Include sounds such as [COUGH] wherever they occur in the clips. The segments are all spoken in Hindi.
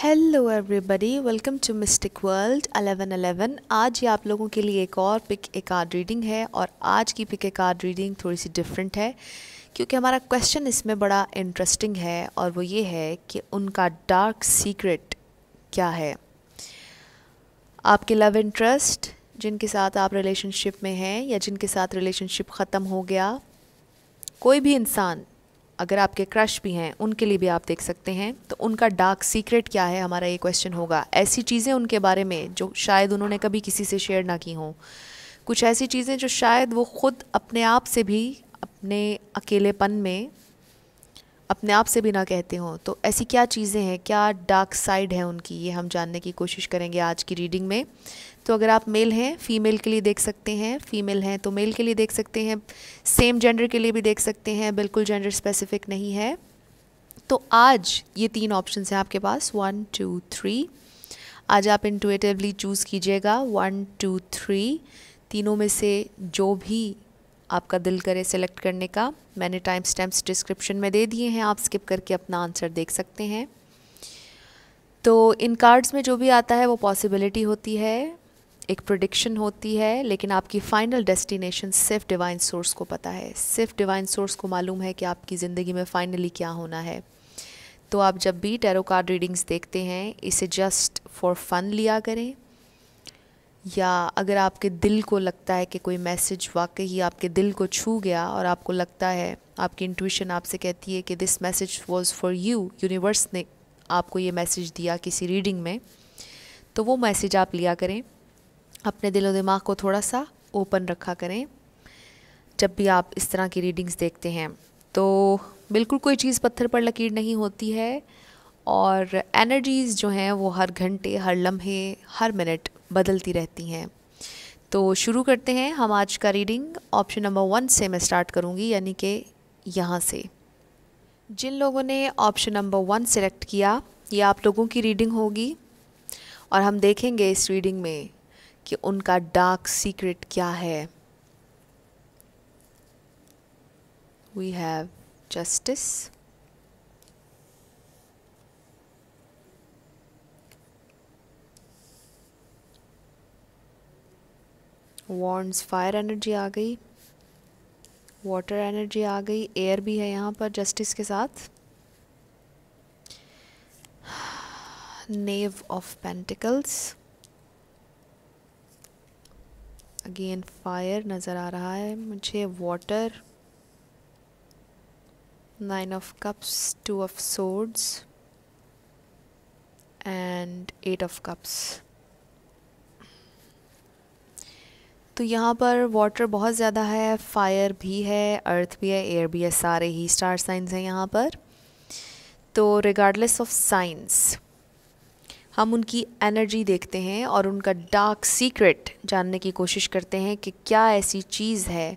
Hello everybody welcome to mystic world 1111 आज ये आप लोगों के लिए एक और पिक ए कार्ड रीडिंग है और आज की पिक ए कार्ड रीडिंग थोड़ी सी डिफरेंट है क्योंकि हमारा क्वेश्चन इसमें बड़ा इंटरेस्टिंग है और वो ये है कि उनका डार्क सीक्रेट क्या है आपके लव इंटरेस्ट जिनके साथ आप रिलेशनशिप में हैं या जिनके साथ रिलेशनशिप ख़त्म हो गया कोई भी इंसान अगर आपके क्रश भी हैं उनके लिए भी आप देख सकते हैं तो उनका डार्क सीक्रेट क्या है हमारा ये क्वेश्चन होगा ऐसी चीज़ें उनके बारे में जो शायद उन्होंने कभी किसी से शेयर ना की हों कुछ ऐसी चीज़ें जो शायद वो खुद अपने आप से भी अपने अकेलेपन में अपने आप से भी ना कहते हों तो ऐसी क्या चीज़ें हैं क्या डार्क साइड है उनकी ये हम जानने की कोशिश करेंगे आज की रीडिंग में तो अगर आप मेल हैं फीमेल के लिए देख सकते हैं फीमेल हैं तो मेल के लिए देख सकते हैं सेम जेंडर के लिए भी देख सकते हैं बिल्कुल जेंडर स्पेसिफिक नहीं है तो आज ये तीन ऑप्शन हैं आपके पास वन टू थ्री आज आप इंटुएटिवली चूज़ कीजिएगा वन टू थ्री तीनों में से जो भी आपका दिल करे सेलेक्ट करने का मैंने टाइम स्टैम्प्स डिस्क्रिप्शन में दे दिए हैं आप स्किप करके अपना आंसर देख सकते हैं तो इन कार्ड्स में जो भी आता है वो पॉसिबिलिटी होती है एक प्रोडिक्शन होती है लेकिन आपकी फ़ाइनल डेस्टिनेशन सिर्फ डिवाइन सोर्स को पता है सिर्फ डिवाइन सोर्स को मालूम है कि आपकी ज़िंदगी में फ़ाइनली क्या होना है तो आप जब भी टैरो कार्ड रीडिंग्स देखते हैं इसे जस्ट फॉर फन लिया करें या अगर आपके दिल को लगता है कि कोई मैसेज वाकई ही आपके दिल को छू गया और आपको लगता है आपकी इंट्यूशन आपसे कहती है कि this message was for you universe ने आपको ये मैसेज दिया किसी रीडिंग में तो वो मैसेज आप लिया करें अपने दिलो दिमाग को थोड़ा सा ओपन रखा करें जब भी आप इस तरह की रीडिंग्स देखते हैं तो बिल्कुल कोई चीज़ पत्थर पर लकीर नहीं होती है और एनर्जीज़ जो हैं वो हर घंटे हर लम्हे हर मिनट बदलती रहती हैं तो शुरू करते हैं हम आज का रीडिंग ऑप्शन नंबर वन से मैं स्टार्ट करूँगी यानी कि यहाँ से जिन लोगों ने ऑप्शन नंबर वन सेलेक्ट किया ये आप लोगों की रीडिंग होगी और हम देखेंगे इस रीडिंग में कि उनका डार्क सीक्रेट क्या है we have justice wands fire energy आ गई वाटर एनर्जी आ गई एयर भी है यहाँ पर जस्टिस के साथ knave of pentacles again fire नज़र आ रहा है मुझे water nine of cups two of swords and eight of cups तो यहाँ पर वाटर बहुत ज़्यादा है फायर भी है अर्थ भी है एयर भी है सारे ही स्टार साइंस हैं यहाँ पर तो रिगार्डलेस ऑफ साइंस हम उनकी एनर्जी देखते हैं और उनका डार्क सीक्रेट जानने की कोशिश करते हैं कि क्या ऐसी चीज़ है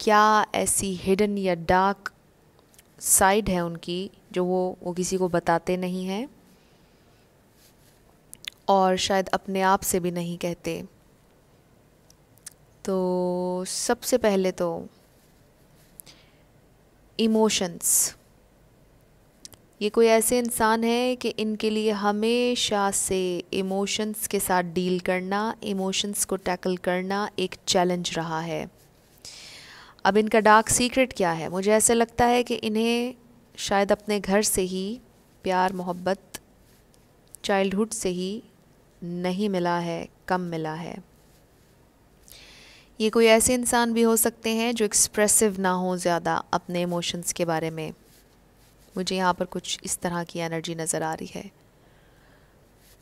क्या ऐसी हिडन या डार्क साइड है उनकी जो वो वो किसी को बताते नहीं हैं और शायद अपने आप से भी नहीं कहते तो सबसे पहले तो इमोशंस ये कोई ऐसे इंसान है कि इनके लिए हमेशा से इमोशंस के साथ डील करना इमोशंस को टैकल करना एक चैलेंज रहा है अब इनका डार्क सीक्रेट क्या है मुझे ऐसा लगता है कि इन्हें शायद अपने घर से ही प्यार मोहब्बत चाइल्डहुड से ही नहीं मिला है कम मिला है ये कोई ऐसे इंसान भी हो सकते हैं जो एक्सप्रेसिव ना हो ज़्यादा अपने इमोशंस के बारे में मुझे यहाँ पर कुछ इस तरह की एनर्जी नज़र आ रही है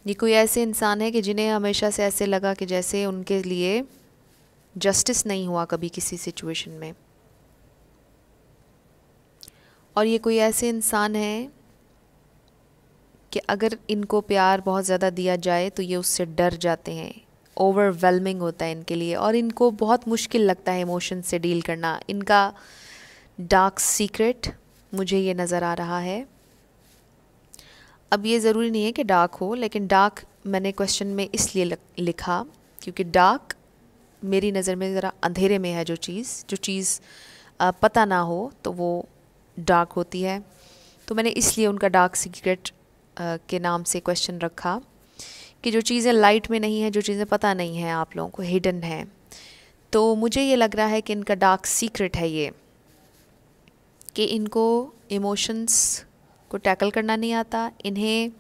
ये कोई ऐसे इंसान है कि जिन्हें हमेशा से ऐसे लगा कि जैसे उनके लिए जस्टिस नहीं हुआ कभी किसी सिचुएशन में और ये कोई ऐसे इंसान है कि अगर इनको प्यार बहुत ज़्यादा दिया जाए तो ये उससे डर जाते हैं ओवरवेलमिंग होता है इनके लिए और इनको बहुत मुश्किल लगता है इमोशन से डील करना इनका डार्क सीक्रेट मुझे ये नज़र आ रहा है अब ये ज़रूरी नहीं है कि डार्क हो लेकिन डार्क मैंने क्वेश्चन में इसलिए लिखा क्योंकि डार्क मेरी नज़र में ज़रा अंधेरे में है जो चीज़ जो चीज़ पता ना हो तो वो डार्क होती है तो मैंने इसलिए उनका डार्क सीक्रेट के नाम से क्वेश्चन रखा कि जो चीज़ें लाइट में नहीं है जो चीज़ें पता नहीं है आप लोगों को हिडन है तो मुझे ये लग रहा है कि इनका डार्क सीक्रेट है ये कि इनको इमोशंस को टैकल करना नहीं आता इन्हें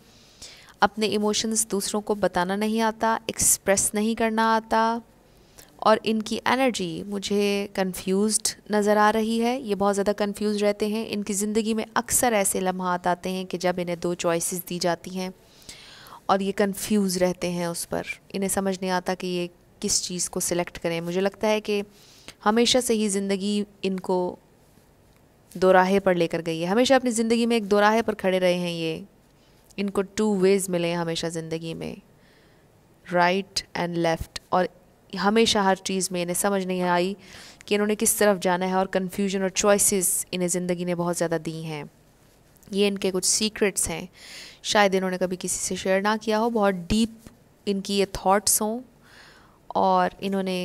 अपने इमोशंस दूसरों को बताना नहीं आता एक्सप्रेस नहीं करना आता और इनकी एनर्जी मुझे कंफ्यूज्ड नज़र आ रही है ये बहुत ज़्यादा कंफ्यूज रहते हैं इनकी ज़िंदगी में अक्सर ऐसे लम्हात आते हैं कि जब इन्हें दो चॉइसेस दी जाती हैं और ये कंफ्यूज रहते हैं उस पर इन्हें समझ नहीं आता कि ये किस चीज़ को सिलेक्ट करें मुझे लगता है कि हमेशा से ही ज़िंदगी इनको दोराहे पर लेकर गई है हमेशा अपनी ज़िंदगी में एक दोराहे पर खड़े रहे हैं ये इनको टू वेज़ मिले हैं हमेशा ज़िंदगी में राइट एंड लेफ़्ट और हमेशा हर चीज़ में इन्हें समझ नहीं आई कि इन्होंने किस तरफ जाना है और कन्फ्यूजन और चॉइसेस इन्हें ज़िंदगी ने बहुत ज़्यादा दी हैं ये इनके कुछ सीक्रेट्स हैं शायद इन्होंने कभी किसी से शेयर ना किया हो बहुत डीप इनकी ये थाट्स हों और इन्होंने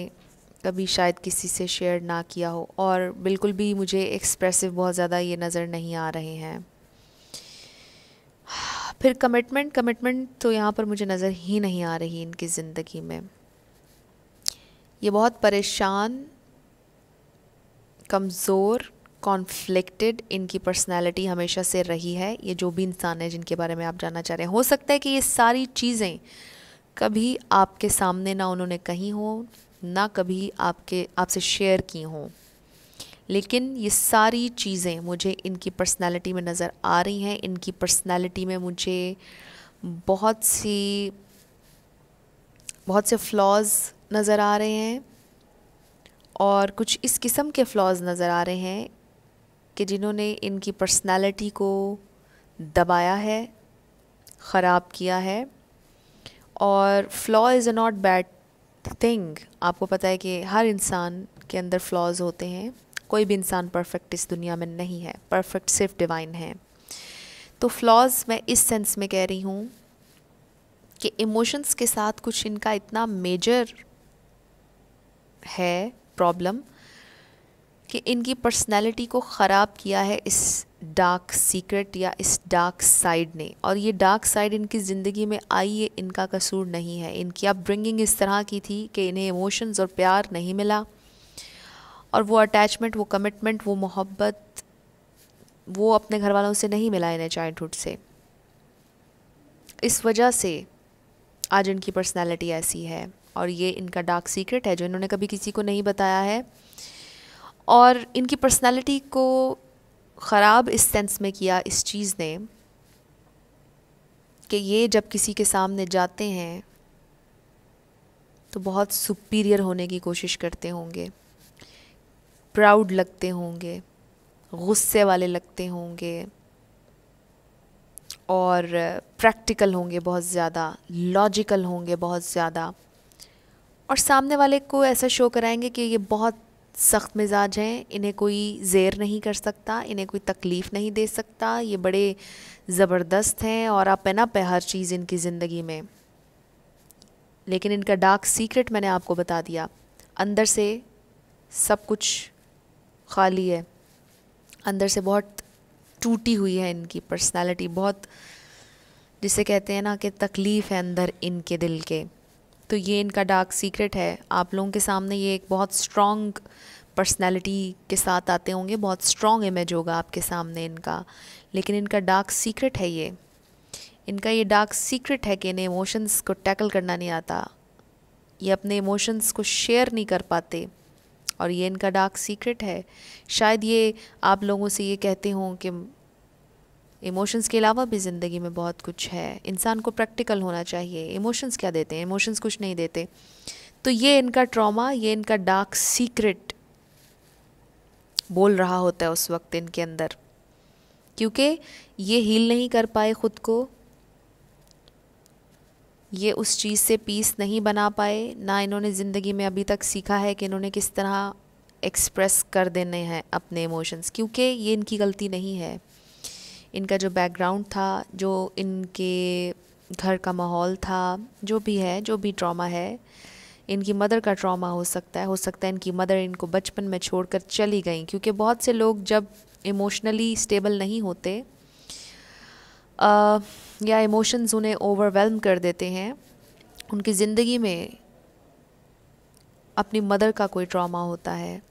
कभी शायद किसी से शेयर ना किया हो और बिल्कुल भी मुझे एक्सप्रेसिव बहुत ज़्यादा ये नज़र नहीं आ रहे हैं फिर कमिटमेंट कमिटमेंट तो यहाँ पर मुझे नज़र ही नहीं आ रही इनकी ज़िंदगी में ये बहुत परेशान कमज़ोर कॉन्फ्लिक्टेड इनकी पर्सनैलिटी हमेशा से रही है ये जो भी इंसान है जिनके बारे में आप जानना चाह रहे हैं हो सकता है कि ये सारी चीज़ें कभी आपके सामने ना उन्होंने कही हो ना कभी आपके आपसे शेयर की हों लेकिन ये सारी चीज़ें मुझे इनकी पर्सनालिटी में नज़र आ रही हैं इनकी पर्सनालिटी में मुझे बहुत सी बहुत से फ्लॉज़ नज़र आ रहे हैं और कुछ इस किस्म के फ्लॉज़ नज़र आ रहे हैं कि जिन्होंने इनकी पर्सनालिटी को दबाया है ख़राब किया है और flaw is a not bad thing आपको पता है कि हर इंसान के अंदर फ्लॉज होते हैं कोई भी इंसान परफेक्ट इस दुनिया में नहीं है परफेक्ट सिर्फ डिवाइन है तो फ्लॉज मैं इस सेंस में कह रही हूँ कि इमोशंस के साथ कुछ इनका इतना मेजर है प्रॉब्लम कि इनकी पर्सनैलिटी को ख़राब किया है इस डार्क सीक्रेट या इस डार्क साइड ने और ये डार्क साइड इनकी ज़िंदगी में आई ये इनका कसूर नहीं है इनकी अपब्रिंगिंग इस तरह की थी कि इन्हें इमोशंस और प्यार नहीं मिला और वो अटैचमेंट वो कमिटमेंट वो मोहब्बत वो अपने घर वालों से नहीं मिला इन्हें चाइल्डहुड से इस वजह से आज इनकी पर्सनैलिटी ऐसी है और ये इनका डार्क सीक्रेट है जो इन्होंने कभी किसी को नहीं बताया है और इनकी पर्सनैलिटी को ख़राब इस सेंस में किया इस चीज़ ने कि ये जब किसी के सामने जाते हैं तो बहुत सुपीरियर होने की कोशिश करते होंगे प्राउड लगते होंगे गुस्से वाले लगते होंगे और प्रैक्टिकल होंगे बहुत ज़्यादा लॉजिकल होंगे बहुत ज़्यादा और सामने वाले को ऐसा शो कराएंगे कि ये बहुत सख्त मिजाज हैं इन्हें कोई ज़ेर नहीं कर सकता इन्हें कोई तकलीफ़ नहीं दे सकता ये बड़े ज़बरदस्त हैं और आप पैना पे हर चीज़ इनकी ज़िंदगी में लेकिन इनका डार्क सीक्रेट मैंने आपको बता दिया अंदर से सब कुछ खाली है अंदर से बहुत टूटी हुई है इनकी पर्सनालिटी बहुत जिसे कहते हैं ना कि तकलीफ़ है अंदर इनके दिल के तो ये इनका डार्क सीक्रेट है आप लोगों के सामने ये एक बहुत स्ट्रॉन्ग पर्सनैलिटी के साथ आते होंगे बहुत स्ट्रॉन्ग इमेज होगा आपके सामने इनका लेकिन इनका डार्क सीक्रेट है ये इनका ये डार्क सीक्रेट है कि इन्हें इमोशंस को टैकल करना नहीं आता ये अपने इमोशंस को शेयर नहीं कर पाते और ये इनका डार्क सीक्रेट है शायद ये आप लोगों से ये कहते हों कि इमोशंस के अलावा भी ज़िंदगी में बहुत कुछ है इंसान को प्रैक्टिकल होना चाहिए इमोशंस क्या देते हैं इमोशंस कुछ नहीं देते तो ये इनका ट्रॉमा ये इनका डार्क सीक्रेट बोल रहा होता है उस वक्त इनके अंदर क्योंकि ये हील नहीं कर पाए ख़ुद को ये उस चीज़ से पीस नहीं बना पाए ना इन्होंने ज़िंदगी में अभी तक सीखा है कि इन्होंने किस तरह एक्सप्रेस कर देने हैं अपने इमोशंस क्योंकि ये इनकी गलती नहीं है इनका जो बैकग्राउंड था जो इनके घर का माहौल था जो भी है जो भी ट्रॉमा है इनकी मदर का ट्रॉमा हो सकता है हो सकता है इनकी मदर इनको बचपन में छोड़कर चली गई क्योंकि बहुत से लोग जब इमोशनली स्टेबल नहीं होते आ, या इमोशंस उन्हें ओवरवेलम कर देते हैं उनकी ज़िंदगी में अपनी मदर का कोई ट्रॉमा होता है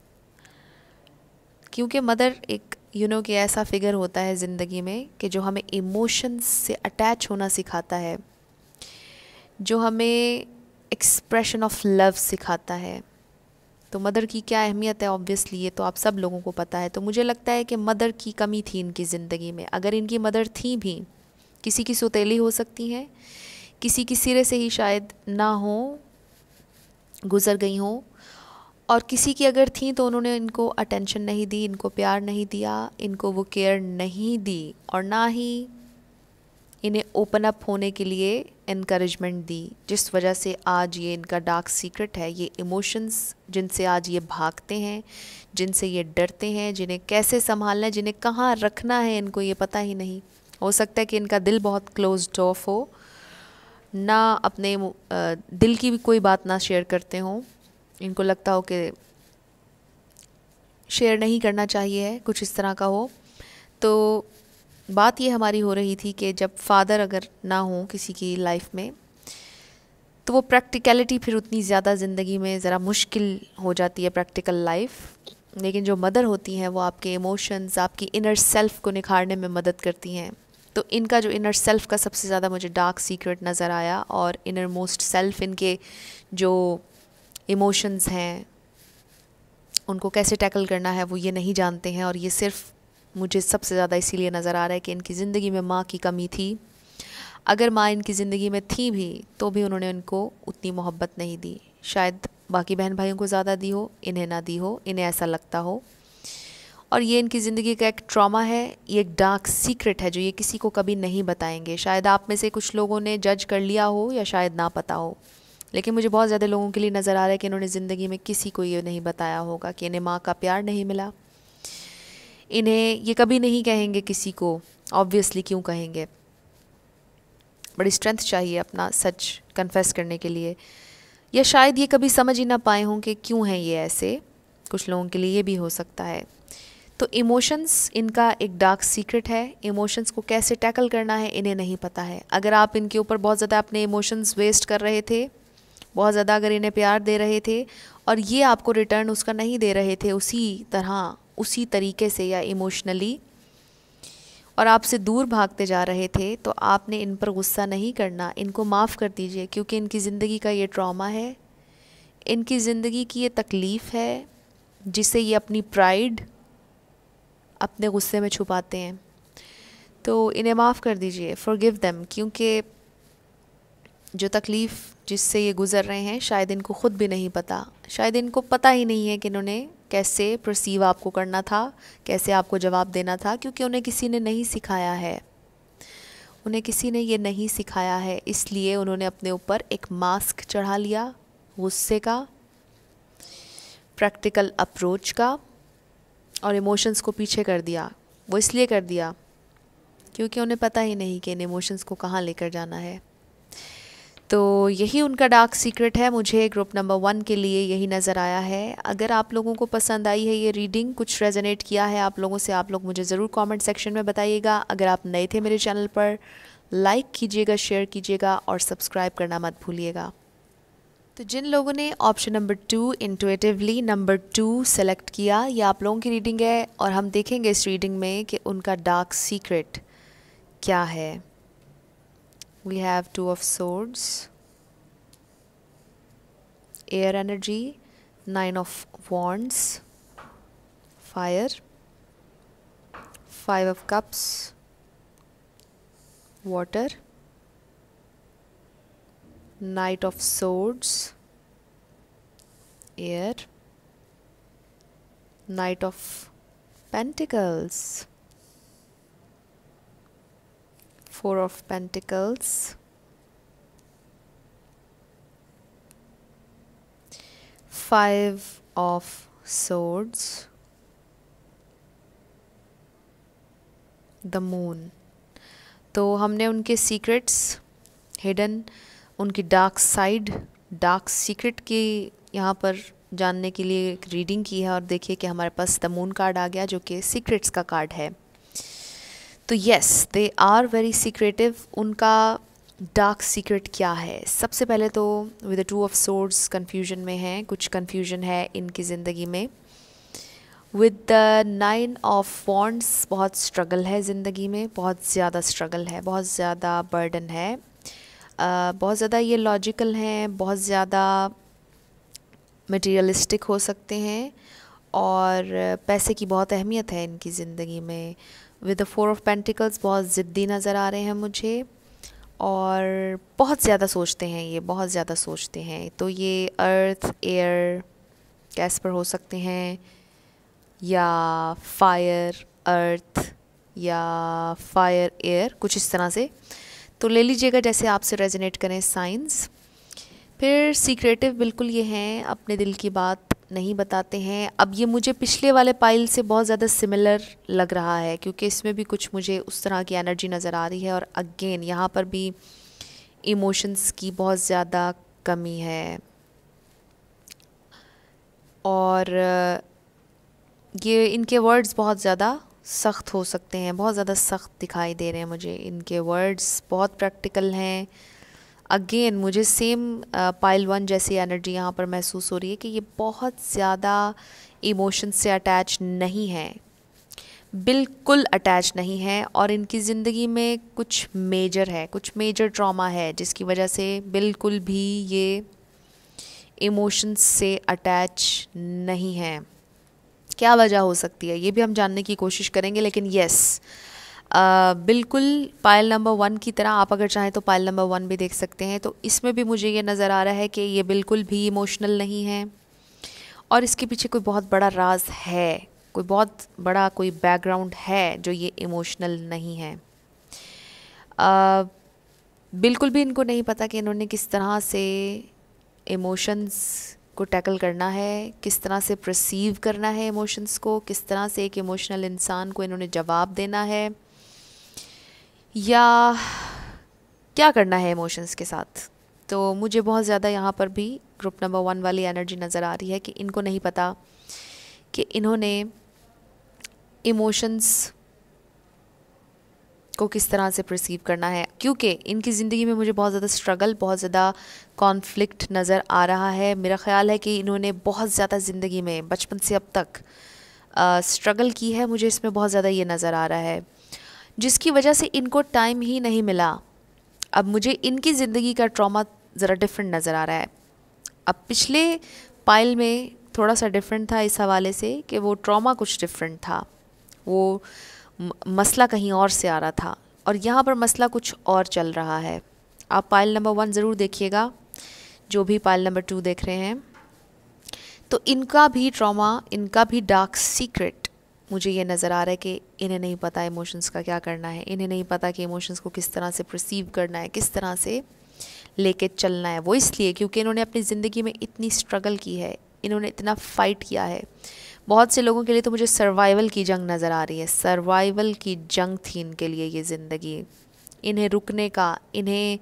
क्योंकि मदर एक यू नो कि ऐसा फिगर होता है ज़िंदगी में कि जो हमें इमोशंस से अटैच होना सिखाता है जो हमें एक्सप्रेशन ऑफ लव सिखाता है तो मदर की क्या अहमियत है ऑब्वियसली ये तो आप सब लोगों को पता है तो मुझे लगता है कि मदर की कमी थी इनकी ज़िंदगी में अगर इनकी मदर थी भी किसी की सुतीली हो सकती हैं किसी की सिरे से ही शायद ना हो गुज़र गई हों और किसी की अगर थी तो उन्होंने इनको अटेंशन नहीं दी इनको प्यार नहीं दिया इनको वो केयर नहीं दी और ना ही इन्हें ओपन अप होने के लिए इनक्रेजमेंट दी जिस वजह से आज ये इनका डार्क सीक्रेट है ये इमोशंस जिनसे आज ये भागते हैं जिनसे ये डरते हैं जिन्हें कैसे संभालना है जिन्हें कहाँ रखना है इनको ये पता ही नहीं हो सकता है कि इनका दिल बहुत क्लोज ऑफ हो ना अपने दिल की भी कोई बात ना शेयर करते हों इनको लगता हो कि शेयर नहीं करना चाहिए कुछ इस तरह का हो तो बात ये हमारी हो रही थी कि जब फादर अगर ना हो किसी की लाइफ में तो वो प्रैक्टिकलिटी फिर उतनी ज़्यादा ज़िंदगी में ज़रा मुश्किल हो जाती है प्रैक्टिकल लाइफ लेकिन जो मदर होती हैं वो आपके इमोशंस आपकी इनर सेल्फ को निखारने में मदद करती हैं तो इनका जो इनर सेल्फ का सबसे ज़्यादा मुझे डार्क सीक्रेट नज़र आया और इनर मोस्ट सेल्फ इनके जो इमोशंस हैं उनको कैसे टैकल करना है वो ये नहीं जानते हैं और ये सिर्फ मुझे सबसे ज़्यादा इसीलिए नज़र आ रहा है कि इनकी ज़िंदगी में माँ की कमी थी अगर माँ इनकी ज़िंदगी में थी भी तो भी उन्होंने उनको उतनी मोहब्बत नहीं दी शायद बाकी बहन भाइयों को ज़्यादा दी हो इन्हें ना दी हो इन्हें ऐसा लगता हो और ये इनकी ज़िंदगी का एक ट्रॉमा है ये एक डार्क सीक्रेट है जो ये किसी को कभी नहीं बताएंगे शायद आप में से कुछ लोगों ने जज कर लिया हो या शायद ना पता हो लेकिन मुझे बहुत ज़्यादा लोगों के लिए नज़र आ रहा है कि इन्होंने ज़िंदगी में किसी को ये नहीं बताया होगा कि इन्हें माँ का प्यार नहीं मिला इन्हें ये कभी नहीं कहेंगे किसी को ऑब्वियसली क्यों कहेंगे बड़ी स्ट्रेंथ चाहिए अपना सच कन्फेस करने के लिए या शायद ये कभी समझ ही ना पाए हों कि क्यों हैं ये ऐसे कुछ लोगों के लिए ये भी हो सकता है तो इमोशंस इनका एक डार्क सीक्रेट है इमोशंस को कैसे टैकल करना है इन्हें नहीं पता है अगर आप इनके ऊपर बहुत ज़्यादा अपने इमोशंस वेस्ट कर रहे थे बहुत ज़्यादा अगर इन्हें प्यार दे रहे थे और ये आपको रिटर्न उसका नहीं दे रहे थे उसी तरह उसी तरीके से या इमोशनली और आपसे दूर भागते जा रहे थे तो आपने इन पर गुस्सा नहीं करना इनको माफ़ कर दीजिए क्योंकि इनकी ज़िंदगी का ये ट्रॉमा है इनकी ज़िंदगी की ये तकलीफ़ है जिसे ये अपनी प्राइड अपने गुस्से में छुपाते हैं तो इन्हें माफ़ कर दीजिए फॉरगिव देम क्योंकि जो तकलीफ़ जिससे ये गुज़र रहे हैं शायद इनको ख़ुद भी नहीं पता शायद इनको पता ही नहीं है कि इन्होंने कैसे प्रसीव आपको करना था कैसे आपको जवाब देना था क्योंकि उन्हें किसी ने नहीं सिखाया है उन्हें किसी ने ये नहीं सिखाया है इसलिए उन्होंने अपने ऊपर एक मास्क चढ़ा लिया गुस्से का प्रैक्टिकल अप्रोच का और इमोशंस को पीछे कर दिया वो इसलिए कर दिया क्योंकि उन्हें पता ही नहीं कि इन इमोशंस को कहाँ लेकर जाना है तो यही उनका डार्क सीक्रेट है मुझे ग्रुप नंबर वन के लिए यही नज़र आया है अगर आप लोगों को पसंद आई है ये रीडिंग कुछ रेजोनेट किया है आप लोगों से आप लोग मुझे ज़रूर कमेंट सेक्शन में बताइएगा अगर आप नए थे मेरे चैनल पर लाइक कीजिएगा शेयर कीजिएगा और सब्सक्राइब करना मत भूलिएगा तो जिन लोगों ने option number two intuitively number two select किया ये आप लोगों की रीडिंग है और हम देखेंगे इस रीडिंग में कि उनका डार्क सीक्रेट क्या है we have two of swords air energy nine of wands fire five of cups water knight of swords air knight of pentacles Four of Pentacles. Five of Swords. The moon तो हमने उनके सीक्रेट्स हिडन उनकी डार्क साइड डार्क सीक्रेट की यहाँ पर जानने के लिए एक रीडिंग की है और देखिए कि हमारे पास द मून कार्ड आ गया जो कि सीक्रेट्स का कार्ड है तो yes they are very secretive उनका डार्क सीक्रेट क्या है सबसे पहले तो with the two of swords confusion में है कुछ कन्फ्यूजन है इनकी ज़िंदगी में with the nine of wands बहुत स्ट्रगल है ज़िंदगी में बहुत ज़्यादा स्ट्रगल है बहुत ज़्यादा बर्डन है बहुत ज़्यादा ये लॉजिकल हैं बहुत ज़्यादा मटेरियलिस्टिक हो सकते हैं और पैसे की बहुत अहमियत है इनकी ज़िंदगी में with the four of pentacles बहुत ज़िद्दी नज़र आ रहे हैं मुझे और बहुत ज़्यादा सोचते हैं ये बहुत ज़्यादा सोचते हैं तो ये अर्थ एयर गैस पर हो सकते हैं या फायर अर्थ या फायर एयर कुछ इस तरह से तो ले लीजिएगा जैसे आपसे रेजिनेट करें साइंस फिर सीक्रेटिव बिल्कुल ये हैं अपने दिल की बात नहीं बताते हैं अब ये मुझे पिछले वाले पाइल से बहुत ज़्यादा सिमिलर लग रहा है क्योंकि इसमें भी कुछ मुझे उस तरह की एनर्जी नज़र आ रही है और अगेन यहाँ पर भी इमोशंस की बहुत ज़्यादा कमी है और ये इनके वर्ड्स बहुत ज़्यादा सख्त हो सकते हैं बहुत ज़्यादा सख्त दिखाई दे रहे हैं मुझे इनके वर्ड्स बहुत प्रैक्टिकल हैं अगेन मुझे सेम पाइल वन जैसी एनर्जी यहाँ पर महसूस हो रही है कि ये बहुत ज़्यादा इमोशन से अटैच नहीं है बिल्कुल अटैच नहीं है और इनकी ज़िंदगी में कुछ मेजर है कुछ मेजर ट्रॉमा है जिसकी वजह से बिल्कुल भी ये इमोशंस से अटैच नहीं है क्या वजह हो सकती है ये भी हम जानने की कोशिश करेंगे लेकिन यस yes, आ, बिल्कुल पायल नंबर वन की तरह आप अगर चाहें तो पायल नंबर वन भी देख सकते हैं तो इसमें भी मुझे ये नज़र आ रहा है कि ये बिल्कुल भी इमोशनल नहीं है और इसके पीछे कोई बहुत बड़ा राज है कोई बहुत बड़ा कोई बैकग्राउंड है जो ये इमोशनल नहीं है आ, बिल्कुल भी इनको नहीं पता कि इन्होंने किस तरह से इमोशंस को टैकल करना है किस तरह से प्रसीव करना है इमोशंस को किस तरह से एक इमोशनल इंसान को इन्होंने जवाब देना है या क्या करना है इमोशंस के साथ तो मुझे बहुत ज़्यादा यहाँ पर भी ग्रुप नंबर वन वाली एनर्जी नज़र आ रही है कि इनको नहीं पता कि इन्होंने इमोशंस को किस तरह से प्रसीव करना है क्योंकि इनकी ज़िंदगी में मुझे बहुत ज़्यादा स्ट्रगल बहुत ज़्यादा कॉन्फ्लिक्ट नज़र आ रहा है मेरा ख्याल है कि इन्होंने बहुत ज़्यादा ज़िंदगी में बचपन से अब तक स्ट्रगल की है मुझे इसमें बहुत ज़्यादा ये नज़र आ रहा है जिसकी वजह से इनको टाइम ही नहीं मिला अब मुझे इनकी ज़िंदगी का ट्रॉमा ज़रा डिफरेंट नज़र आ रहा है अब पिछले पाइल में थोड़ा सा डिफरेंट था इस हवाले से कि वो ट्रॉमा कुछ डिफरेंट था वो मसला कहीं और से आ रहा था और यहाँ पर मसला कुछ और चल रहा है आप पाइल नंबर वन ज़रूर देखिएगा जो भी पाइल नंबर टू देख रहे हैं तो इनका भी ट्रॉमा इनका भी डार्क सीक्रेट मुझे ये नज़र आ रहा है कि इन्हें नहीं पता इमोशंस का क्या करना है इन्हें नहीं पता कि इमोशंस को किस तरह से प्रसीव करना है किस तरह से लेके चलना है वो इसलिए क्योंकि इन्होंने अपनी ज़िंदगी में इतनी स्ट्रगल की है इन्होंने इतना फ़ाइट किया है बहुत से लोगों के लिए तो मुझे सर्वाइवल की जंग नज़र आ रही है सर्वाइवल की जंग थी इनके लिए ये ज़िंदगी इन्हें रुकने का इन्हें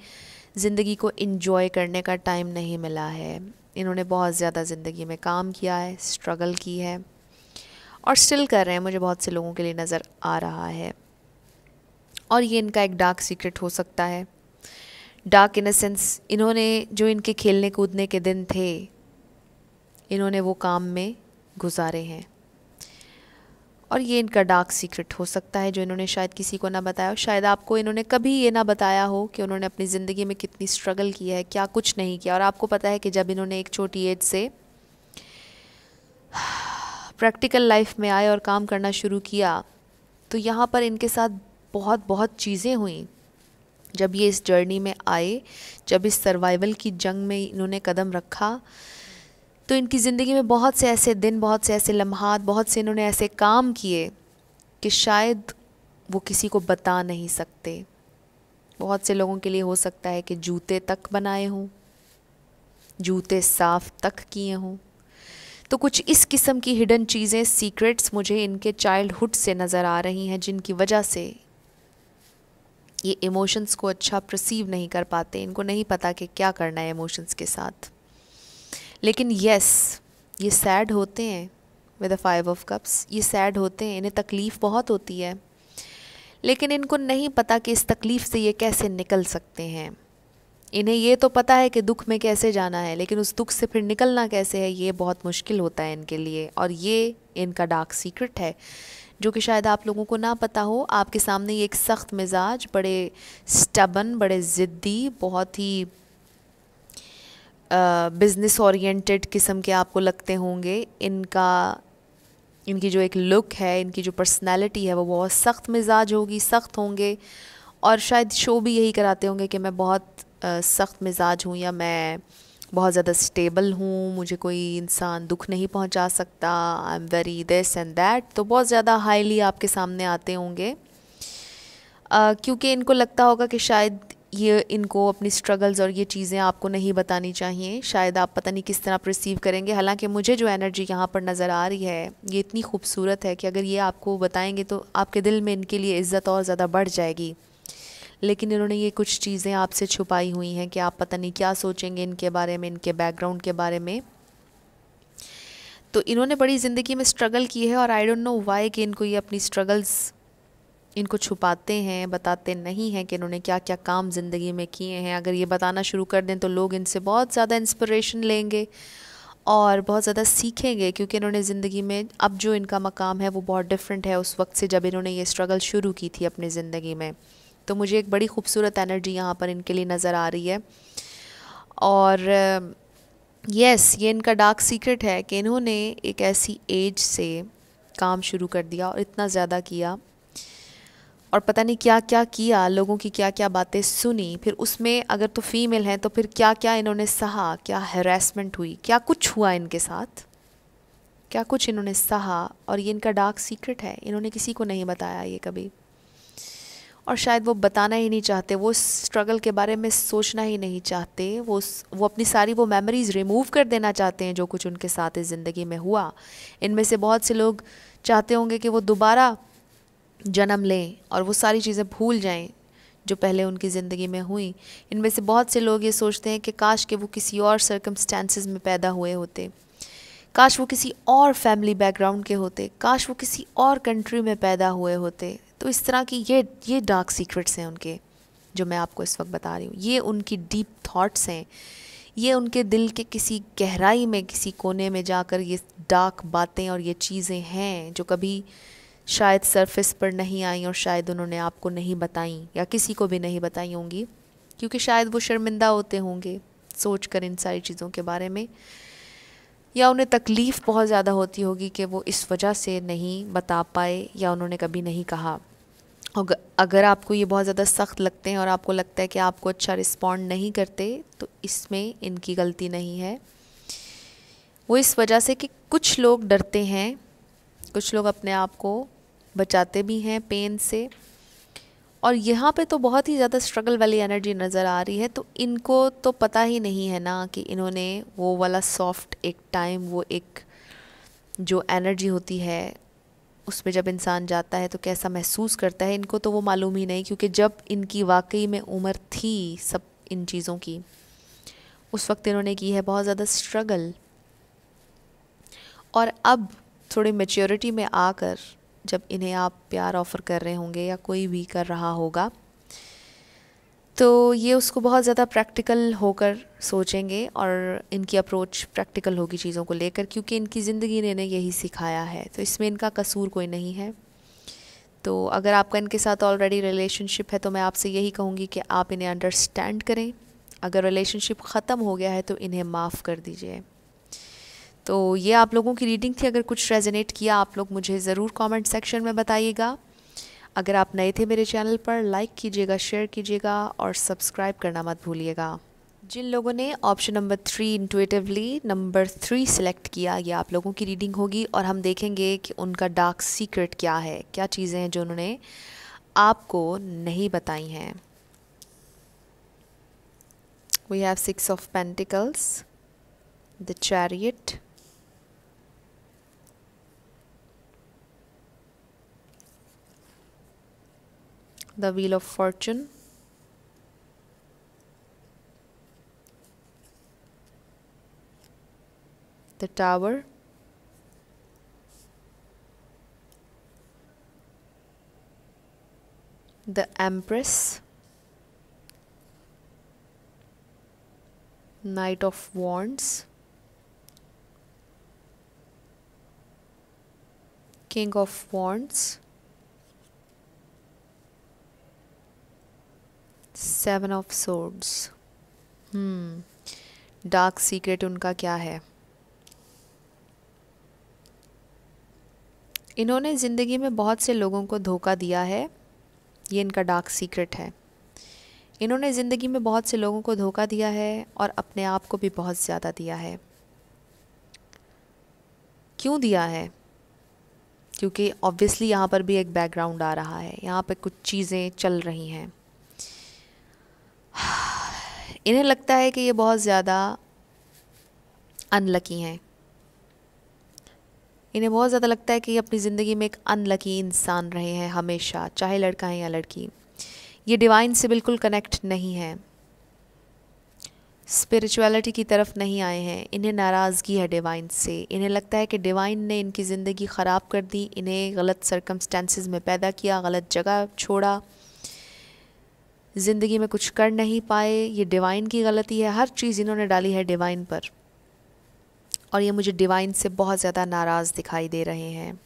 ज़िंदगी को इन्जॉय करने का टाइम नहीं मिला है इन्होंने बहुत ज़्यादा ज़िंदगी में काम किया है स्ट्रगल की है और स्टिल कर रहे हैं मुझे बहुत से लोगों के लिए नज़र आ रहा है और ये इनका एक डार्क सीक्रेट हो सकता है डार्क इन सेंस इन्होंने जो इनके खेलने कूदने के दिन थे इन्होंने वो काम में गुजारे हैं और ये इनका डार्क सीक्रेट हो सकता है जो इन्होंने शायद किसी को ना बताया हो शायद आपको इन्होंने कभी ये ना बताया हो कि उन्होंने अपनी ज़िंदगी में कितनी स्ट्रगल की है क्या कुछ नहीं किया और आपको पता है कि जब इन्होंने एक छोटी एज से प्रैक्टिकल लाइफ में आए और काम करना शुरू किया तो यहाँ पर इनके साथ बहुत बहुत चीज़ें हुई जब ये इस जर्नी में आए जब इस सर्वाइवल की जंग में इन्होंने कदम रखा तो इनकी ज़िंदगी में बहुत से ऐसे दिन बहुत से ऐसे लम्हात बहुत से इन्होंने ऐसे काम किए कि शायद वो किसी को बता नहीं सकते बहुत से लोगों के लिए हो सकता है कि जूते तक बनाए हों जूते साफ तक किए हों तो कुछ इस किस्म की हिडन चीज़ें सीक्रेट्स मुझे इनके चाइल्डहुड से नज़र आ रही हैं जिनकी वजह से ये इमोशंस को अच्छा प्रसीव नहीं कर पाते इनको नहीं पता कि क्या करना है इमोशंस के साथ लेकिन यस ये सैड होते हैं with a five of cups ये सैड होते हैं इन्हें तकलीफ़ बहुत होती है लेकिन इनको नहीं पता कि इस तकलीफ़ से ये कैसे निकल सकते हैं इन्हें ये तो पता है कि दुख में कैसे जाना है लेकिन उस दुख से फिर निकलना कैसे है ये बहुत मुश्किल होता है इनके लिए और ये इनका डार्क सीक्रेट है जो कि शायद आप लोगों को ना पता हो आपके सामने ये एक सख्त मिजाज बड़े स्टबन बड़े ज़िद्दी बहुत ही बिज़नेस ओरिएंटेड किस्म के आपको लगते होंगे इनका इनकी जो एक लुक है इनकी जो पर्सनैलिटी है वो बहुत सख्त मिजाज होगी सख्त होंगे और शायद शो भी यही कराते होंगे कि मैं बहुत सख्त मिजाज हूँ या मैं बहुत ज़्यादा स्टेबल हूँ मुझे कोई इंसान दुख नहीं पहुँचा सकता I am very this and that तो बहुत ज़्यादा हाईली आपके सामने आते होंगे क्योंकि इनको लगता होगा कि शायद ये इनको अपनी स्ट्रगल्स और ये चीज़ें आपको नहीं बतानी चाहिए शायद आप पता नहीं किस तरह प्रसीव करेंगे हालांकि मुझे जो एनर्जी यहाँ पर नज़र आ रही है ये इतनी खूबसूरत है कि अगर ये आपको बताएंगे तो आपके दिल में इनके लिए इज़्ज़त और ज़्यादा बढ़ जाएगी लेकिन इन्होंने ये कुछ चीज़ें आपसे छुपाई हुई हैं कि आप पता नहीं क्या सोचेंगे इनके बारे में इनके बैकग्राउंड के बारे में तो इन्होंने बड़ी ज़िंदगी में स्ट्रगल की है और आई डोंट नो वाई कि इनको ये अपनी स्ट्रगल्स इनको छुपाते हैं बताते नहीं हैं कि इन्होंने क्या क्या काम ज़िंदगी में किए हैं अगर ये बताना शुरू कर दें तो लोग इनसे बहुत ज़्यादा इंस्पिरेशन लेंगे और बहुत ज़्यादा सीखेंगे क्योंकि इन्होंने ज़िंदगी में अब जो इनका मकाम है वो बहुत डिफरेंट है उस वक्त से जब इन्होंने ये स्ट्रगल शुरू की थी अपनी ज़िंदगी में तो मुझे एक बड़ी खूबसूरत एनर्जी यहाँ पर इनके लिए नज़र आ रही है और यस ये इनका डार्क सीक्रेट है कि इन्होंने एक ऐसी एज से काम शुरू कर दिया और इतना ज़्यादा किया और पता नहीं क्या क्या किया लोगों की क्या क्या बातें सुनी फिर उसमें अगर तो फीमेल हैं तो फिर क्या क्या इन्होंने सहा क्या हरासमेंट हुई क्या कुछ हुआ इनके साथ क्या कुछ इन्होंने सहा और ये इनका डार्क सीक्रेट है इन्होंने किसी को नहीं बताया ये कभी और शायद वो बताना ही नहीं चाहते वो स्ट्रगल के बारे में सोचना ही नहीं चाहते वो वो अपनी सारी वो मेमोरीज़ रिमूव कर देना चाहते हैं जो कुछ उनके साथ इस ज़िंदगी में हुआ इनमें से बहुत से लोग चाहते होंगे कि वो दोबारा जन्म लें और वो सारी चीज़ें भूल जाएं जो पहले उनकी ज़िंदगी में हुई इनमें से बहुत से लोग ये सोचते हैं कि काश के वो किसी और सर्कमस्टांसिस में पैदा हुए होते काश वो किसी और फैमिली बैकग्राउंड के होते काश वो किसी और कंट्री में पैदा हुए होते तो इस तरह की ये ये डार्क सीक्रेट्स हैं उनके जो मैं आपको इस वक्त बता रही हूँ ये उनकी डीप थाट्स हैं ये उनके दिल के किसी गहराई में किसी कोने में जाकर ये डार्क बातें और ये चीज़ें हैं जो कभी शायद सरफेस पर नहीं आई और शायद उन्होंने आपको नहीं बताई या किसी को भी नहीं बताई होंगी क्योंकि शायद वो शर्मिंदा होते होंगे सोच कर इन सारी चीज़ों के बारे में या उन्हें तकलीफ़ बहुत ज़्यादा होती होगी कि वो इस वजह से नहीं बता पाए या उन्होंने कभी नहीं कहा अगर आपको ये बहुत ज़्यादा सख्त लगते हैं और आपको लगता है कि आपको अच्छा रिस्पॉन्ड नहीं करते तो इसमें इनकी गलती नहीं है वो इस वजह से कि कुछ लोग डरते हैं कुछ लोग अपने आप को बचाते भी हैं पेन से और यहाँ पे तो बहुत ही ज़्यादा स्ट्रगल वाली एनर्जी नज़र आ रही है तो इनको तो पता ही नहीं है ना कि इन्होंने वो वाला सॉफ्ट एक टाइम वो एक जो एनर्जी होती है उसमें जब इंसान जाता है तो कैसा महसूस करता है इनको तो वो मालूम ही नहीं क्योंकि जब इनकी वाकई में उम्र थी सब इन चीज़ों की उस वक्त इन्होंने की है बहुत ज़्यादा स्ट्रगल और अब थोड़ी मेच्योरिटी में आकर जब इन्हें आप प्यार ऑफ़र कर रहे होंगे या कोई भी कर रहा होगा तो ये उसको बहुत ज़्यादा प्रैक्टिकल होकर सोचेंगे और इनकी अप्रोच प्रैक्टिकल होगी चीज़ों को लेकर क्योंकि इनकी ज़िंदगी ने इन्हें यही सिखाया है तो इसमें इनका कसूर कोई नहीं है तो अगर आपका इनके साथ ऑलरेडी रिलेशनशिप है तो मैं आपसे यही कहूँगी कि आप इन्हें अंडरस्टैंड करें अगर रिलेशनशिप ख़त्म हो गया है तो इन्हें माफ़ कर दीजिए तो ये आप लोगों की रीडिंग थी अगर कुछ रेजोनेट किया आप लोग मुझे ज़रूर कमेंट सेक्शन में बताइएगा अगर आप नए थे मेरे चैनल पर लाइक कीजिएगा शेयर कीजिएगा और सब्सक्राइब करना मत भूलिएगा जिन लोगों ने option number three intuitively number three select किया ये आप लोगों की रीडिंग होगी और हम देखेंगे कि उनका डार्क सीक्रेट क्या है क्या चीज़ें हैं जो उन्होंने आपको नहीं बताई हैं we have six of pentacles the chariot the Wheel of Fortune. The Tower. The Empress. Knight of Wands. King of Wands. Seven of swords dark secret उनका क्या है इन्होंने ज़िंदगी में बहुत से लोगों को धोखा दिया है ये इनका डार्क सीक्रेट है इन्होंने ज़िंदगी में बहुत से लोगों को धोखा दिया है और अपने आप को भी बहुत ज़्यादा दिया है क्यों दिया है क्योंकि ऑब्वियसली यहाँ पर भी एक बैकग्राउंड आ रहा है यहाँ पर कुछ चीज़ें चल रही हैं [SIGHS] इन्हें लगता है कि ये बहुत ज़्यादा अनलकी हैं इन्हें बहुत ज़्यादा लगता है कि ये अपनी ज़िंदगी में एक अनलकी इंसान रहे हैं हमेशा चाहे लड़का है या लड़की ये डिवाइन से बिल्कुल कनेक्ट नहीं है स्पिरिचुअलिटी की तरफ नहीं आए हैं इन्हें नाराज़गी है डिवाइन से इन्हें लगता है कि डिवाइन ने इनकी ज़िंदगी ख़राब कर दी इन्हें गलत सरकमस्टेंसेस में पैदा किया गलत जगह छोड़ा ज़िंदगी में कुछ कर नहीं पाए ये डिवाइन की गलती है हर चीज़ इन्होंने डाली है डिवाइन पर और ये मुझे डिवाइन से बहुत ज़्यादा नाराज़ दिखाई दे रहे हैं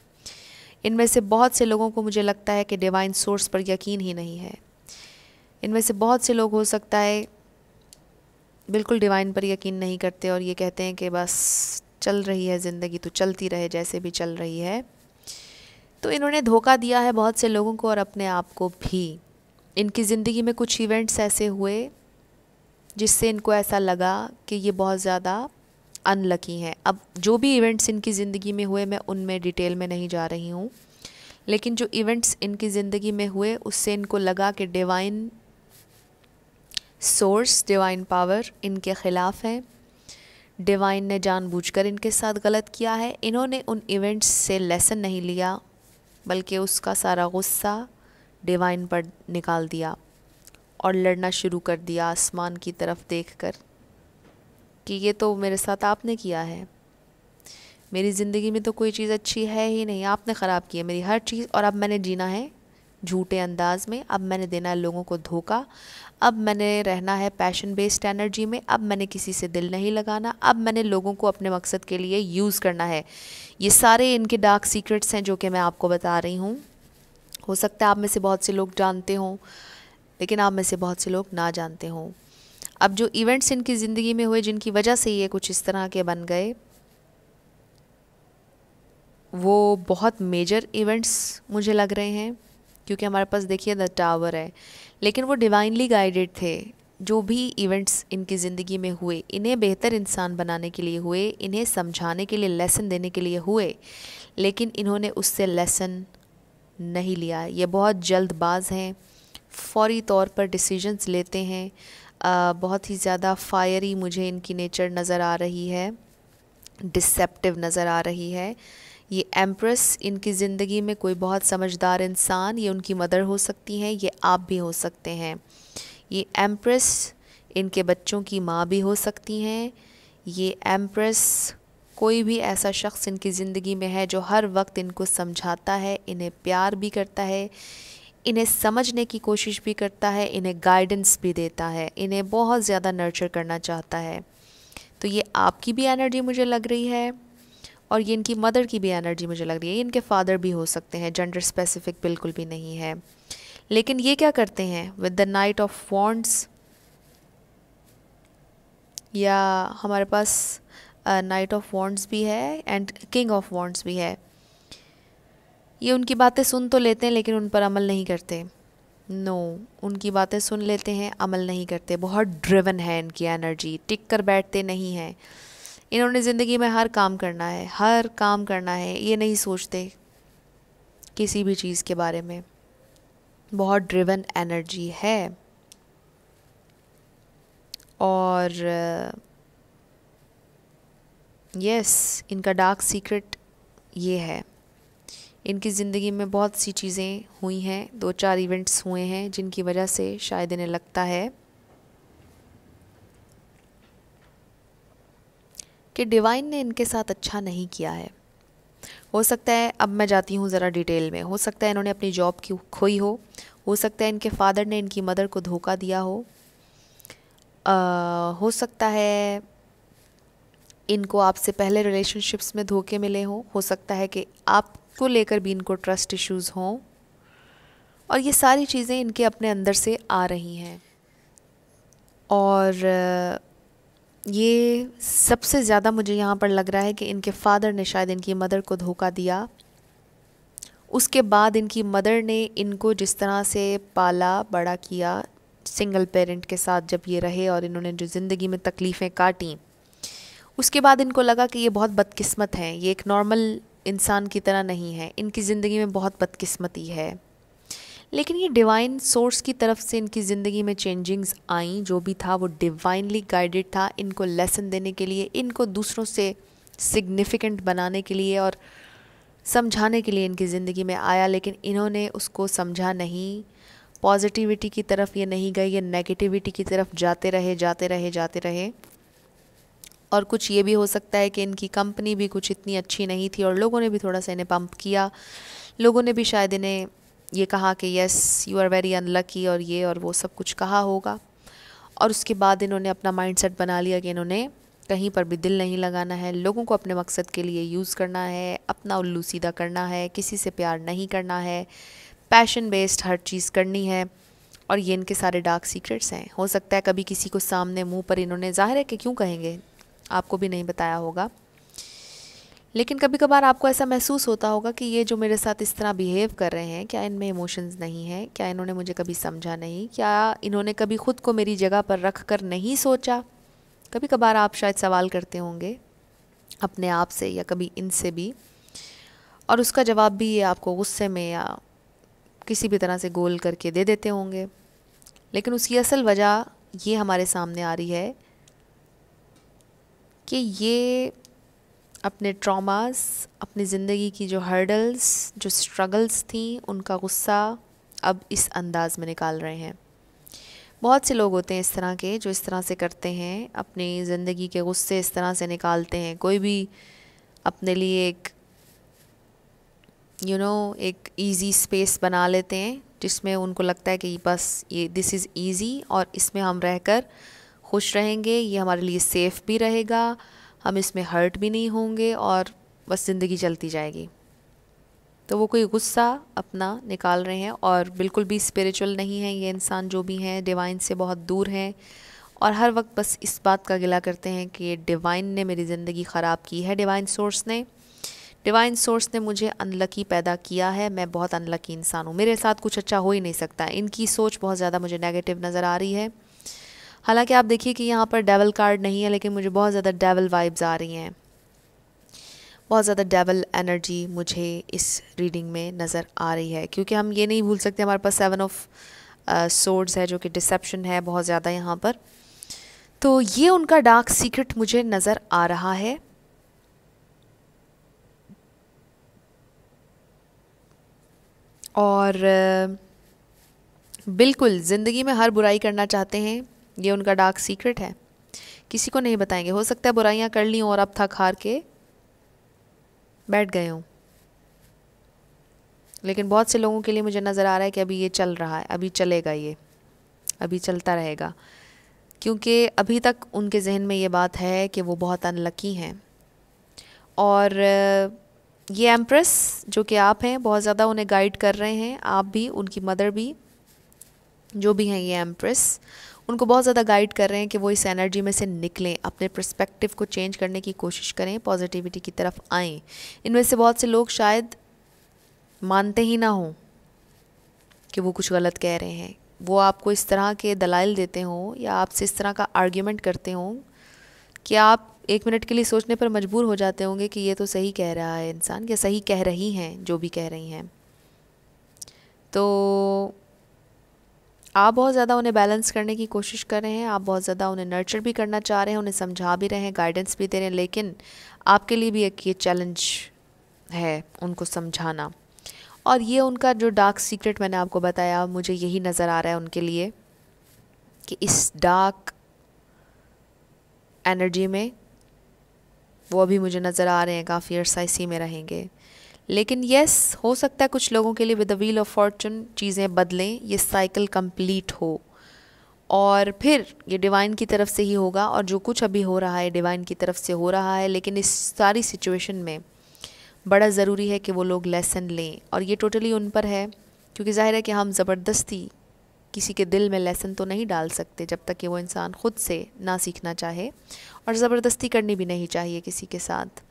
इनमें से बहुत से लोगों को मुझे लगता है कि डिवाइन सोर्स पर यकीन ही नहीं है इनमें से बहुत से लोग हो सकता है बिल्कुल डिवाइन पर यकीन नहीं करते और ये कहते हैं कि बस चल रही है ज़िंदगी तो चलती रहे जैसे भी चल रही है तो इन्होंने धोखा दिया है बहुत से लोगों को और अपने आप को भी इनकी ज़िंदगी में कुछ इवेंट्स ऐसे हुए जिससे इनको ऐसा लगा कि ये बहुत ज़्यादा अनलकी हैं अब जो भी इवेंट्स इनकी ज़िंदगी में हुए मैं उनमें डिटेल में नहीं जा रही हूँ लेकिन जो इवेंट्स इनकी ज़िंदगी में हुए उससे इनको लगा कि डिवाइन सोर्स डिवाइन पावर इनके ख़िलाफ़ है डिवाइन ने जानबूझकर इनके साथ गलत किया है इन्होंने उन इवेंट्स से लेसन नहीं लिया बल्कि उसका सारा गुस्सा डिवाइन पर निकाल दिया और लड़ना शुरू कर दिया आसमान की तरफ देख कर कि ये तो मेरे साथ आपने किया है मेरी ज़िंदगी में तो कोई चीज़ अच्छी है ही नहीं आपने ख़राब की है मेरी हर चीज़ और अब मैंने जीना है झूठे अंदाज में अब मैंने देना है लोगों को धोखा अब मैंने रहना है पैशन बेस्ड एनर्जी में अब मैंने किसी से दिल नहीं लगाना अब मैंने लोगों को अपने मकसद के लिए यूज़ करना है ये सारे इनके डार्क सीक्रेट्स हैं जो कि मैं आपको बता रही हूँ हो सकता है आप में से बहुत से लोग जानते हों लेकिन आप में से बहुत से लोग ना जानते हों अब जो इवेंट्स इनकी ज़िंदगी में हुए जिनकी वजह से ये कुछ इस तरह के बन गए वो बहुत मेजर इवेंट्स मुझे लग रहे हैं क्योंकि हमारे पास देखिए द टावर है लेकिन वो डिवाइनली गाइडेड थे जो भी इवेंट्स इनकी ज़िंदगी में हुए इन्हें बेहतर इंसान बनाने के लिए हुए इन्हें समझाने के लिए लेसन देने के लिए हुए लेकिन इन्होंने उससे लेसन नहीं लिया ये बहुत जल्दबाज हैं फौरी तौर पर डिसीजंस लेते हैं आ, बहुत ही ज़्यादा फायरी मुझे इनकी नेचर नज़र आ रही है डिसेप्टिव नज़र आ रही है ये एम्प्रेस इनकी ज़िंदगी में कोई बहुत समझदार इंसान ये उनकी मदर हो सकती हैं ये आप भी हो सकते हैं ये एम्प्रेस इनके बच्चों की माँ भी हो सकती हैं ये एम्प्रेस कोई भी ऐसा शख्स इनकी ज़िंदगी में है जो हर वक्त इनको समझाता है इन्हें प्यार भी करता है इन्हें समझने की कोशिश भी करता है इन्हें गाइडेंस भी देता है इन्हें बहुत ज़्यादा नर्चर करना चाहता है तो ये आपकी भी एनर्जी मुझे लग रही है और ये इनकी मदर की भी एनर्जी मुझे लग रही है इनके फादर भी हो सकते हैं जेंडर स्पेसिफिक बिल्कुल भी नहीं है लेकिन ये क्या करते हैं with the knight of wands या हमारे पास नाइट ऑफ वॉन्ट्स भी है एंड किंग ऑफ वॉन्ट्स भी है ये उनकी बातें सुन तो लेते हैं लेकिन उन पर अमल नहीं करते नो no, उनकी बातें सुन लेते हैं अमल नहीं करते बहुत ड्रिवन है इनकी एनर्जी टिक कर बैठते नहीं हैं इन्होंने ज़िंदगी में हर काम करना है हर काम करना है ये नहीं सोचते किसी भी चीज़ के बारे में बहुत ड्रिवन एनर्जी है और यस yes, इनका डार्क सीक्रेट ये है इनकी ज़िंदगी में बहुत सी चीज़ें हुई हैं दो चार इवेंट्स हुए हैं जिनकी वजह से शायद इन्हें लगता है कि डिवाइन ने इनके साथ अच्छा नहीं किया है हो सकता है अब मैं जाती हूँ ज़रा डिटेल में हो सकता है इन्होंने अपनी जॉब की खोई हो हो सकता है इनके फादर ने इनकी मदर को धोखा दिया हो आ, हो सकता है इनको आपसे पहले रिलेशनशिप्स में धोखे मिले हों हो सकता है कि आपको लेकर भी इनको ट्रस्ट इश्यूज़ हों और ये सारी चीज़ें इनके अपने अंदर से आ रही हैं और ये सबसे ज़्यादा मुझे यहाँ पर लग रहा है कि इनके फादर ने शायद इनकी मदर को धोखा दिया उसके बाद इनकी मदर ने इनको जिस तरह से पाला बड़ा किया सिंगल पेरेंट के साथ जब ये रहे और इन्होंने जो ज़िंदगी में तकलीफ़ें काटी उसके बाद इनको लगा कि ये बहुत बदकिस्मत हैं ये एक नॉर्मल इंसान की तरह नहीं है इनकी ज़िंदगी में बहुत बदकिस्मती है लेकिन ये डिवाइन सोर्स की तरफ से इनकी ज़िंदगी में चेंजिंग्स आई जो भी था वो डिवाइनली गाइडेड था इनको लेसन देने के लिए इनको दूसरों से सिग्निफिकेंट बनाने के लिए और समझाने के लिए इनकी ज़िंदगी में आया लेकिन इन्होंने उसको समझा नहीं पॉजिटिविटी की तरफ ये नहीं गए ये नेगेटिविटी की तरफ जाते रहे जाते रहे जाते रहे और कुछ ये भी हो सकता है कि इनकी कंपनी भी कुछ इतनी अच्छी नहीं थी और लोगों ने भी थोड़ा सा इन्हें पम्प किया लोगों ने भी शायद इन्हें ये कहा कि yes you are very unlucky और ये और वो सब कुछ कहा होगा और उसके बाद इन्होंने अपना माइंड बना लिया कि इन्होंने कहीं पर भी दिल नहीं लगाना है लोगों को अपने मकसद के लिए यूज़ करना है अपना उल्लू सीधा करना है किसी से प्यार नहीं करना है पैशन बेस्ड हर चीज़ करनी है और ये इनके सारे डार्क सीक्रेट्स हैं हो सकता है कभी किसी को सामने मुंह पर इन्होंने जाहिर है कि क्यों कहेंगे आपको भी नहीं बताया होगा लेकिन कभी कभार आपको ऐसा महसूस होता होगा कि ये जो मेरे साथ इस तरह बिहेव कर रहे हैं क्या इनमें इमोशंस नहीं हैं क्या इन्होंने मुझे कभी समझा नहीं क्या इन्होंने कभी खुद को मेरी जगह पर रख कर नहीं सोचा कभी कभार आप शायद सवाल करते होंगे अपने आप से या कभी इनसे भी और उसका जवाब भी ये आपको गुस्से में या किसी भी तरह से गोल करके दे देते होंगे लेकिन उसकी असल वजह ये हमारे सामने आ रही है कि ये अपने ट्रॉमास अपनी ज़िंदगी की जो हर्डल्स जो स्ट्रगल्स थी उनका गुस्सा अब इस अंदाज़ में निकाल रहे हैं बहुत से लोग होते हैं इस तरह के जो इस तरह से करते हैं अपनी ज़िंदगी के गुस्से इस तरह से निकालते हैं कोई भी अपने लिए एक यू you नो know, एक इजी स्पेस बना लेते हैं जिसमें उनको लगता है कि बस ये दिस इज़ इजी और इसमें हम रहकर खुश रहेंगे ये हमारे लिए सेफ़ भी रहेगा हम इसमें हर्ट भी नहीं होंगे और बस ज़िंदगी चलती जाएगी तो वो कोई गुस्सा अपना निकाल रहे हैं और बिल्कुल भी स्पिरिचुअल नहीं है ये इंसान जो भी हैं डिवाइन से बहुत दूर हैं और हर वक्त बस इस बात का गिला करते हैं कि डिवाइन ने मेरी ज़िंदगी ख़राब की है डिवाइन सोर्स ने डिवाइन सोर्स ने मुझे अनलकी पैदा किया है मैं बहुत अनलकी इंसान हूँ मेरे साथ कुछ अच्छा हो ही नहीं सकता इनकी सोच बहुत ज़्यादा मुझे नेगेटिव नज़र आ रही है हालांकि आप देखिए कि यहाँ पर डेवल कार्ड नहीं है लेकिन मुझे बहुत ज़्यादा डेवल वाइब्स आ रही हैं बहुत ज़्यादा डेवल एनर्जी मुझे इस रीडिंग में नज़र आ रही है क्योंकि हम ये नहीं भूल सकते हमारे पास सेवन ऑफ सोर्ड्स है जो कि डिसेप्शन है बहुत ज़्यादा यहाँ पर तो ये उनका डार्क सीक्रेट मुझे नज़र आ रहा है और uh, बिल्कुल ज़िंदगी में हर बुराई करना चाहते हैं ये उनका डार्क सीक्रेट है किसी को नहीं बताएंगे हो सकता है बुराइयाँ कर ली हों और अब थक हार के बैठ गए हों लेकिन बहुत से लोगों के लिए मुझे नज़र आ रहा है कि अभी ये चल रहा है अभी चलेगा ये अभी चलता रहेगा क्योंकि अभी तक उनके जहन में ये बात है कि वो बहुत अनलकी हैं और ये एम्प्रेस जो कि आप हैं बहुत ज़्यादा उन्हें गाइड कर रहे हैं आप भी उनकी मदर भी जो भी हैं ये एम्प्रेस उनको बहुत ज़्यादा गाइड कर रहे हैं कि वो इस एनर्जी में से निकलें अपने प्रस्पेक्टिव को चेंज करने की कोशिश करें पॉजिटिविटी की तरफ आएँ इनमें से बहुत से लोग शायद मानते ही ना हों कि वो कुछ गलत कह रहे हैं वो आपको इस तरह के दलाइल देते हों या आपसे इस तरह का आर्ग्यूमेंट करते हों कि आप एक मिनट के लिए सोचने पर मजबूर हो जाते होंगे कि ये तो सही कह रहा है इंसान या सही कह रही हैं जो भी कह रही हैं तो आप बहुत ज़्यादा उन्हें बैलेंस करने की कोशिश कर रहे हैं आप बहुत ज़्यादा उन्हें नर्चर भी करना चाह रहे हैं उन्हें समझा भी रहे हैं गाइडेंस भी दे रहे हैं लेकिन आपके लिए भी एक ये चैलेंज है उनको समझाना और ये उनका जो डार्क सीक्रेट मैंने आपको बताया मुझे यही नज़र आ रहा है उनके लिए कि इस डार्क एनर्जी में वो अभी मुझे नज़र आ रहे हैं काफ़ी अर्सा इसी में रहेंगे लेकिन यस yes, हो सकता है कुछ लोगों के लिए with the wheel of fortune चीज़ें बदलें ये साइकिल कंप्लीट हो और फिर ये डिवाइन की तरफ से ही होगा और जो कुछ अभी हो रहा है डिवाइन की तरफ से हो रहा है लेकिन इस सारी सिचुएशन में बड़ा ज़रूरी है कि वो लोग लेसन लें और ये टोटली उन पर है क्योंकि जाहिर है कि हम ज़बरदस्ती किसी के दिल में लेसन तो नहीं डाल सकते जब तक कि वो इंसान ख़ुद से ना सीखना चाहे और ज़बरदस्ती करनी भी नहीं चाहिए किसी के साथ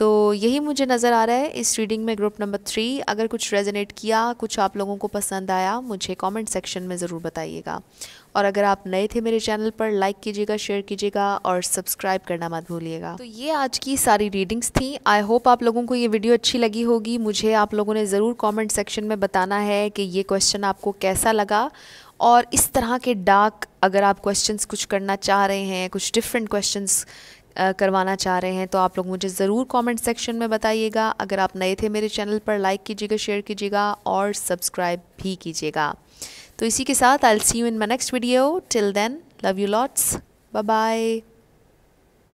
तो यही मुझे नज़र आ रहा है इस रीडिंग में ग्रुप नंबर थ्री अगर कुछ रेजोनेट किया कुछ आप लोगों को पसंद आया मुझे कमेंट सेक्शन में ज़रूर बताइएगा और अगर आप नए थे मेरे चैनल पर लाइक कीजिएगा शेयर कीजिएगा और सब्सक्राइब करना मत भूलिएगा तो ये आज की सारी रीडिंग्स थी आई होप आप लोगों को ये वीडियो अच्छी लगी होगी मुझे आप लोगों ने ज़रूर कॉमेंट सेक्शन में बताना है कि ये क्वेश्चन आपको कैसा लगा और इस तरह के डार्क अगर आप क्वेश्चंस कुछ करना चाह रहे हैं कुछ डिफरेंट क्वेश्चंस करवाना चाह रहे हैं तो आप लोग मुझे ज़रूर कमेंट सेक्शन में बताइएगा अगर आप नए थे मेरे चैनल पर लाइक कीजिएगा शेयर कीजिएगा और सब्सक्राइब भी कीजिएगा तो इसी के साथ I'll see you in my next video till then love you lots bye bye